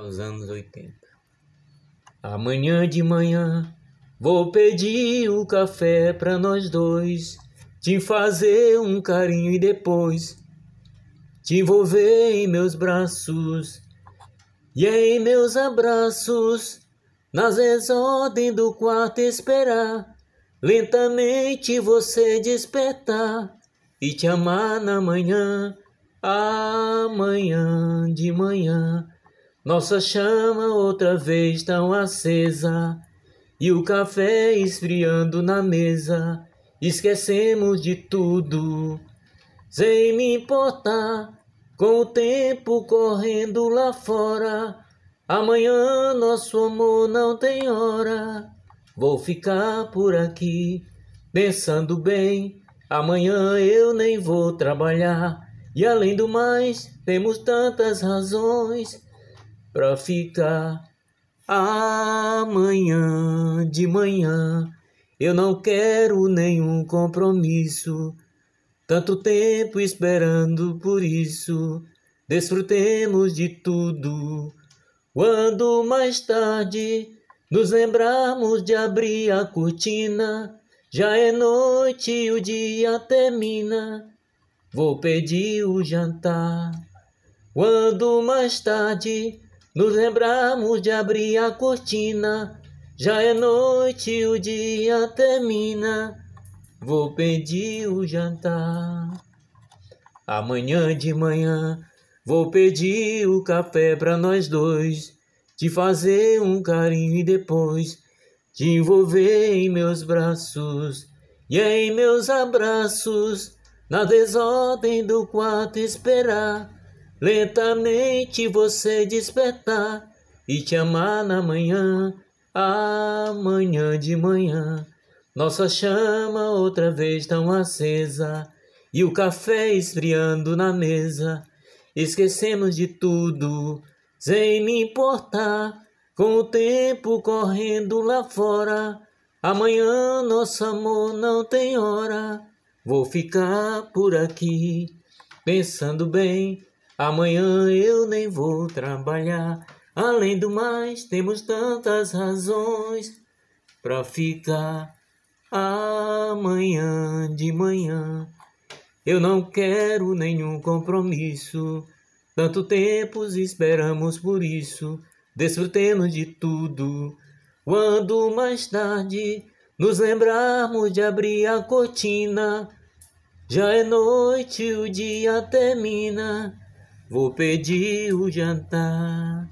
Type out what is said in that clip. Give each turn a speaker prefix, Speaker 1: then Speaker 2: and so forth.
Speaker 1: aos anos 80. Amanhã de manhã vou pedir o um café pra nós dois, te fazer um carinho e depois te envolver em meus braços e em meus abraços, nas exordens do quarto esperar, lentamente você despertar e te amar na manhã, amanhã de manhã. Nossa chama outra vez tão acesa, e o café esfriando na mesa, esquecemos de tudo, sem me importar, com o tempo correndo lá fora. Amanhã nosso amor não tem hora, vou ficar por aqui, pensando bem. Amanhã eu nem vou trabalhar, e além do mais, temos tantas razões pra ficar. Amanhã de manhã eu não quero nenhum compromisso. Tanto tempo esperando por isso, desfrutemos de tudo. Quando mais tarde nos lembramos de abrir a cortina, já é noite e o dia termina. Vou pedir o jantar. Quando mais tarde nos lembramos de abrir a cortina, já é noite, o dia termina. Vou pedir o jantar. Amanhã de manhã vou pedir o café para nós dois, te fazer um carinho e depois te envolver em meus braços e em meus abraços, na desordem do quarto esperar Lentamente você despertar e te amar na manhã, amanhã de manhã. Nossa chama outra vez tão acesa e o café esfriando na mesa. Esquecemos de tudo, sem me importar, com o tempo correndo lá fora. Amanhã nosso amor não tem hora. Vou ficar por aqui, pensando bem Amanhã eu nem vou trabalhar. Além do mais, temos tantas razões para ficar amanhã de manhã. Eu não quero nenhum compromisso. Tanto tempo esperamos por isso. Desfrutemos de tudo. Quando mais tarde nos lembrarmos de abrir a cortina, já é noite, o dia termina. Vou pedir o jantar